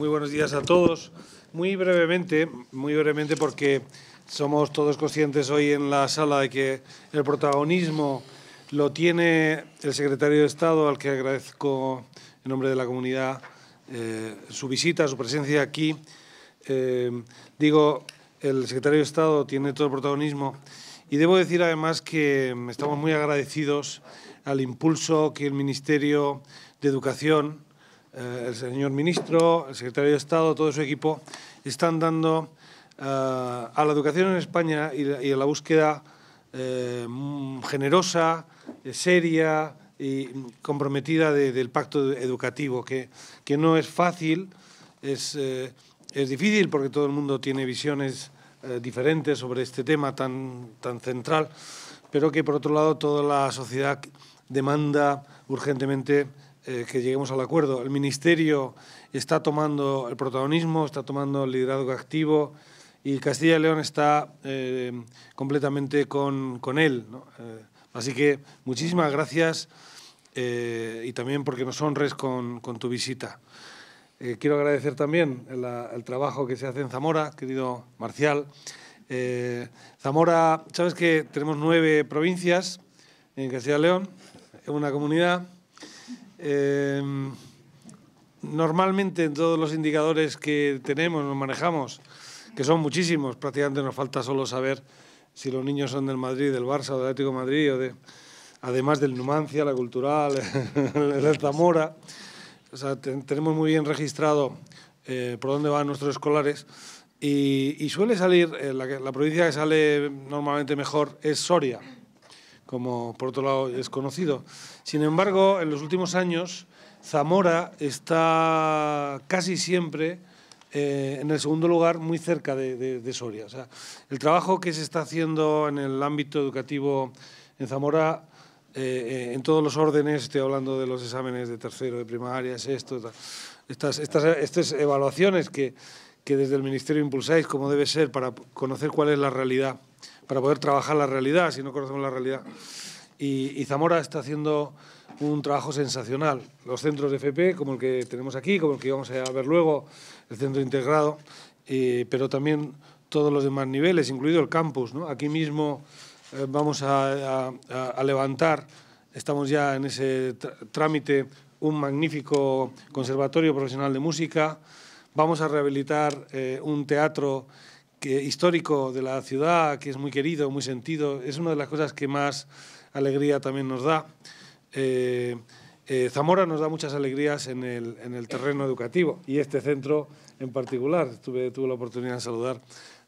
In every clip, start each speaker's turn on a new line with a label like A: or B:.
A: Muy buenos días a todos. Muy brevemente, muy brevemente porque somos todos conscientes hoy en la sala de que el protagonismo lo tiene el secretario de Estado, al que agradezco en nombre de la comunidad eh, su visita, su presencia aquí. Eh, digo, el secretario de Estado tiene todo el protagonismo y debo decir además que estamos muy agradecidos al impulso que el Ministerio de Educación eh, el señor ministro, el secretario de Estado, todo su equipo, están dando eh, a la educación en España y, a la búsqueda eh, mm, generosa, seria y mm, comprometida del pacto educativo, que, no es fácil, es, difícil porque todo el mundo tiene visiones diferentes sobre este tema tan, tan central, pero que por otro lado toda la sociedad demanda urgentemente eh, que lleguemos al acuerdo. El Ministerio está tomando el protagonismo, está tomando el liderazgo activo y Castilla y León está eh, completamente con, con él. Eh, así que muchísimas gracias y también porque nos honres con, con tu visita. quiero agradecer también el, trabajo que se hace en Zamora, querido Marcial. Zamora, sabes que tenemos nueve provincias en Castilla y León, es una comunidad. Em, normalmente en todos los indicadores que tenemos, nos manejamos, que son muchísimos, prácticamente nos falta solo saber si los niños son del Madrid, del Barça, o del Atlético Madrid, o de, además del Numancia, la Cultural, el Zamora. tenemos muy bien registrado eh, por dónde van nuestros escolares. Y, suele salir, eh, la provincia que sale normalmente mejor es Soria, como por otro lado es conocido. Sin embargo, en los últimos años, Zamora está casi siempre eh, en el segundo lugar, muy cerca de, Soria. el trabajo que se está haciendo en el ámbito educativo en Zamora, eh, eh, en todos los órdenes, estoy hablando de los exámenes de tercero, de primaria, sexto, estas, estas, estas evaluaciones que, que desde el Ministerio impulsáis, como debe ser, para conocer cuál es la realidad para poder trabajar la realidad, si no conocemos la realidad. Y, Zamora está haciendo un trabajo sensacional. Los centros de FP, como el que tenemos aquí, como el que vamos a ver luego, el centro integrado, pero también todos los demás niveles, incluido el campus. Aquí mismo eh, vamos a, levantar, estamos ya en ese trámite, un magnífico conservatorio profesional de música. Vamos a rehabilitar eh, un teatro que, histórico de la ciudad, que es muy querido, muy sentido, es una de las cosas que más alegría también nos da. Eh, eh, Zamora nos da muchas alegrías en el, terreno educativo y este centro en particular. Tuve, tuve la oportunidad de saludar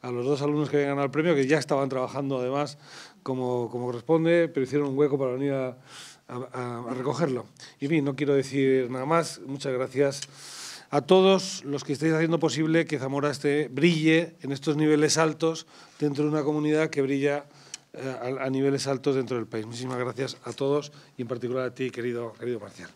A: a los dos alumnos que habían ganado el premio, que ya estaban trabajando además como, corresponde, pero hicieron un hueco para venir a, a, a recogerlo. Y en no quiero decir nada más. Muchas gracias a todos los que estáis haciendo posible que Zamora esté, brille en estos niveles altos dentro de una comunidad que brilla eh, a, niveles altos dentro del país. Muchísimas gracias a todos y en particular a ti, querido, querido Marcial.